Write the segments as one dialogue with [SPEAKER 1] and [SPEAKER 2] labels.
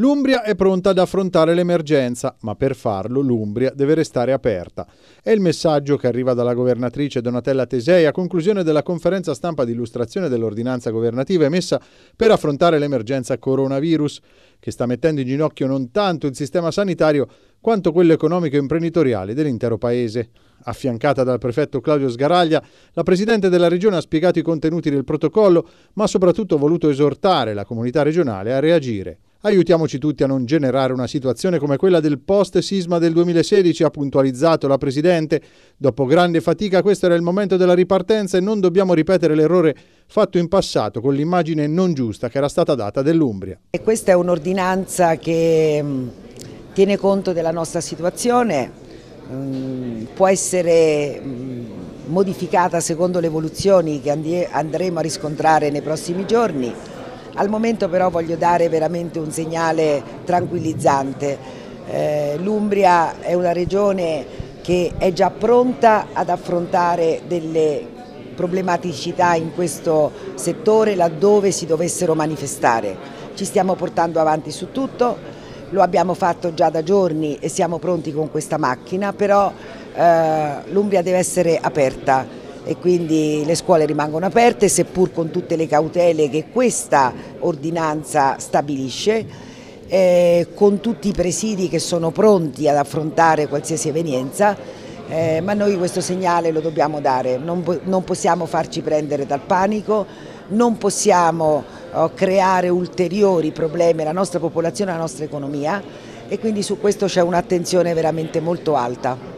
[SPEAKER 1] L'Umbria è pronta ad affrontare l'emergenza, ma per farlo l'Umbria deve restare aperta. È il messaggio che arriva dalla governatrice Donatella Tesei a conclusione della conferenza stampa di illustrazione dell'ordinanza governativa emessa per affrontare l'emergenza coronavirus, che sta mettendo in ginocchio non tanto il sistema sanitario quanto quello economico e imprenditoriale dell'intero paese. Affiancata dal prefetto Claudio Sgaraglia, la Presidente della Regione ha spiegato i contenuti del protocollo, ma soprattutto ha voluto esortare la comunità regionale a reagire. Aiutiamoci tutti a non generare una situazione come quella del post-sisma del 2016, ha puntualizzato la Presidente. Dopo grande fatica questo era il momento della ripartenza e non dobbiamo ripetere l'errore fatto in passato con l'immagine non giusta che era stata data dell'Umbria.
[SPEAKER 2] E questa è un'ordinanza che mm, tiene conto della nostra situazione, mm, può essere mm, modificata secondo le evoluzioni che andremo a riscontrare nei prossimi giorni. Al momento però voglio dare veramente un segnale tranquillizzante. Eh, L'Umbria è una regione che è già pronta ad affrontare delle problematicità in questo settore laddove si dovessero manifestare. Ci stiamo portando avanti su tutto, lo abbiamo fatto già da giorni e siamo pronti con questa macchina, però eh, l'Umbria deve essere aperta e quindi le scuole rimangono aperte seppur con tutte le cautele che questa ordinanza stabilisce. Eh, con tutti i presidi che sono pronti ad affrontare qualsiasi evenienza, eh, ma noi questo segnale lo dobbiamo dare, non, non possiamo farci prendere dal panico, non possiamo oh, creare ulteriori problemi alla nostra popolazione, alla nostra economia e quindi su questo c'è un'attenzione veramente molto alta.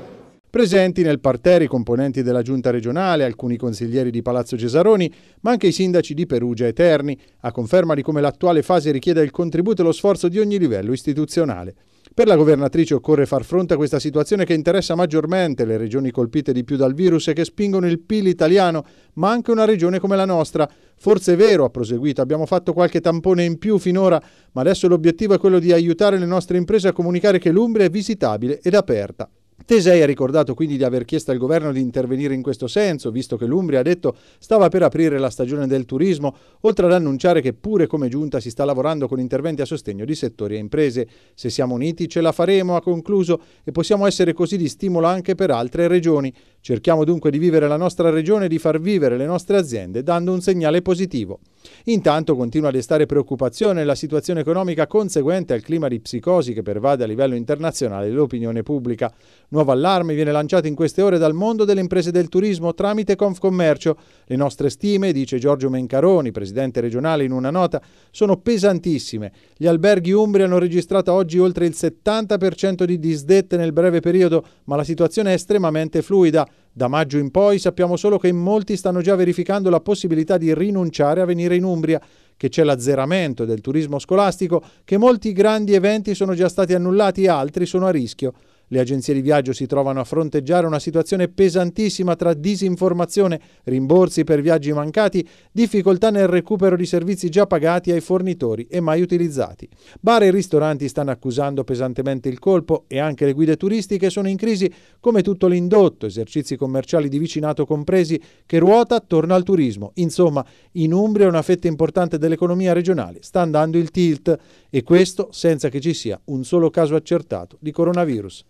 [SPEAKER 1] Presenti nel parterre i componenti della giunta regionale, alcuni consiglieri di Palazzo Cesaroni, ma anche i sindaci di Perugia e Terni, a conferma di come l'attuale fase richieda il contributo e lo sforzo di ogni livello istituzionale. Per la governatrice occorre far fronte a questa situazione che interessa maggiormente le regioni colpite di più dal virus e che spingono il PIL italiano, ma anche una regione come la nostra. Forse è vero, ha proseguito, abbiamo fatto qualche tampone in più finora, ma adesso l'obiettivo è quello di aiutare le nostre imprese a comunicare che l'Umbria è visitabile ed aperta. Tesei ha ricordato quindi di aver chiesto al governo di intervenire in questo senso, visto che l'Umbria, ha detto, stava per aprire la stagione del turismo, oltre ad annunciare che pure come giunta si sta lavorando con interventi a sostegno di settori e imprese. Se siamo uniti ce la faremo, ha concluso, e possiamo essere così di stimolo anche per altre regioni. Cerchiamo dunque di vivere la nostra regione e di far vivere le nostre aziende dando un segnale positivo. Intanto continua a destare preoccupazione la situazione economica conseguente al clima di psicosi che pervade a livello internazionale l'opinione pubblica. Nuovo allarme viene lanciato in queste ore dal mondo delle imprese del turismo tramite Confcommercio. Le nostre stime, dice Giorgio Mencaroni, presidente regionale in una nota, sono pesantissime. Gli alberghi umbri hanno registrato oggi oltre il 70% di disdette nel breve periodo, ma la situazione è estremamente fluida. Da maggio in poi sappiamo solo che in molti stanno già verificando la possibilità di rinunciare a venire in Umbria, che c'è l'azzeramento del turismo scolastico, che molti grandi eventi sono già stati annullati e altri sono a rischio. Le agenzie di viaggio si trovano a fronteggiare una situazione pesantissima tra disinformazione, rimborsi per viaggi mancati, difficoltà nel recupero di servizi già pagati ai fornitori e mai utilizzati. Bar e ristoranti stanno accusando pesantemente il colpo e anche le guide turistiche sono in crisi come tutto l'indotto, esercizi commerciali di vicinato compresi, che ruota attorno al turismo. Insomma, in Umbria una fetta importante dell'economia regionale sta andando il tilt e questo senza che ci sia un solo caso accertato di coronavirus.